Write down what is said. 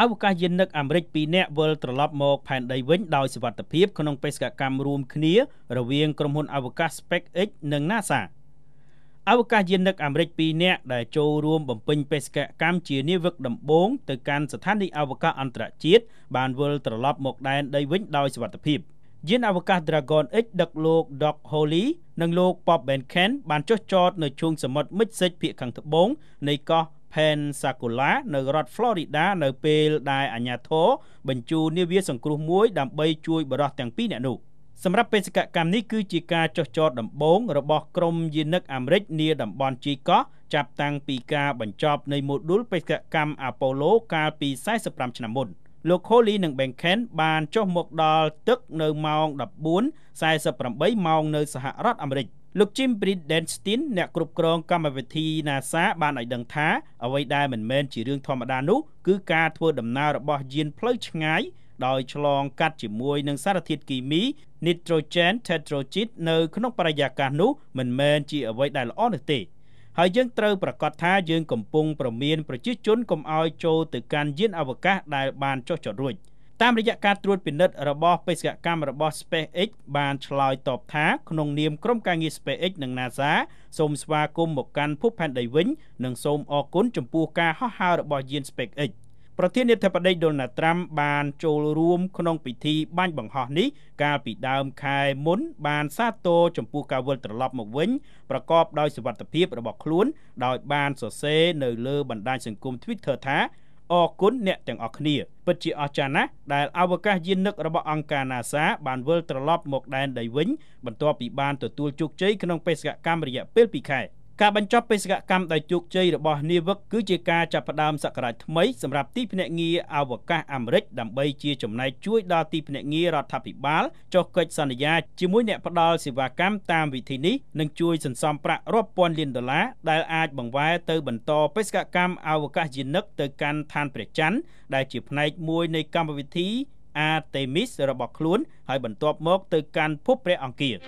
អវកាសយានិកអាមេរិក2នាក់វិលត្រឡប់មកផែនដីវិញដោយសុវត្ថិភាពក្នុងបេសកកម្មរួមគ្នា រវាងក្រុមហ៊ុន អវកាស SpaceX និង NASA អវកាសយានិកអាមេរិក2នាក់ដែលចូលរួមបំពេញបេសកកម្មជានាវិកដំបូងទៅកាន់ស្ថានីយ៍អវកាសអន្តរជាតិបានវិលត្រឡប់មកដែនដីវិញដោយសុវត្ថិភាពយានអវកាស Dragon X ដឹកលោក Doc Holly និងលោក Bob Behnken បានចុះចតនៅជើងសមុទ្រមិចសិចភាគខាងត្បូងនៃកោះ Pensacola នៅរដ្ឋ Florida នៅពេលដែលអាញាធរបញ្ជូននាវាសង្គ្រោះមួយដើម្បីជួយបរិះទាំងពីរអ្នកនោះសម្រាប់បេសកកម្មនេះគឺជាការចោះចតដំបូងរបស់ក្រមយានិកអាមេរិកនាតំបន់ជីកោះចាប់តាំងពីការបញ្ចប់នៃម៉ូឌុលបេសកកម្ម Apollo កាលពី45ឆ្នាំមុន។លោក Kohli និង Benken បានចុះមកដល់ទឹកនៅម៉ោង14:48ម៉ោងនៅ សហរដ្ឋអាមេរិកលោក Jim Bridenstine អ្នកគ្រប់គ្រងកម្មវិធី NASA បានឲ្យដឹងថា អ្វីដែលមិនមែនជារឿងធម្មតានោះគឺការធ្វើដំណើររបស់យានផ្លូវឆ្ងាយដោយឆ្លងកាត់ជាមួយនឹងសារធាតុគីមី nitrogen tetroxide នៅ ក្នុងបរិយាកាសនោះមិនមែនជាអ្វីដែលល្អនោះទេ។ហើយយើងត្រូវប្រកាសថាយើងកំពុងប្រមានប្រជាជនកុំឲ្យចូលទៅកាន់យាន អវកាសដែលបានចុះចតរួច តាមរយៈការត្រួតពិនិត្យរបស់បេសកកម្មរបស់ SpaceX បានឆ្លើយតបថាក្នុងនាមក្រុមការងារ SpaceX និង NASA សូមស្វាគមន៍មកកាន់ភពផែនដីវិញនិងសូមអរគុណចំពោះការហោះហើររបស់យាន SpaceX ។ប្រធានាធិបតីដូណាល់ត្រាំបានចូលរួម ក្នុងពិធី បាញ់បង្ហោះនេះកាលពីដើមខែមុន បានសាទរចំពោះការវិលត្រឡប់មកវិញប្រកបដោយសុវត្ថិភាព របស់ខ្លួន ដោយ បានសរសេរនៅលើបណ្ដាញសង្គម Twitter ថាអរគុណអ្នកទាំងអស់គ្នា ពិតជាអស្ចារ្យណាស់ដែលអវកាសយាននឹករបស់អង្គការ NASA បានវិលត្រឡប់មកដែនដីវិញបន្ទាប់ពីបានទទួលជោគជ័យក្នុងបេសកកម្មរយៈពេល2ខែ។ការបញ្ចប់បេសកកម្មដោយជោគជ័យរបស់នាវិកគឺជាការចាប់ផ្ដើមសក្រាចថ្មីសម្រាប់ទីភ្នាក់ងារអវកាសអាមេរិកដើម្បីជាចំណែកជួយដល់ទីភ្នាក់ងាររដ្ឋាភិបាលចុះកិច្ចសន្យាជាមួយអ្នកផ្ដល់សេវាកម្មតាមវិធីនេះនឹងជួយសន្សំប្រាក់រាប់ពាន់លានដុល្លារដែលអាចបង្វែរទៅបន្តបេសកកម្មអវកាសយានិកទៅកាន់ឋានព្រះច័ន្ទដែលជាផ្នែកមួយនៃកម្មវិធី Artemis របស់ខ្លួនហើយបន្ទាប់មកទៅកាន់ភពព្រះអង្គារ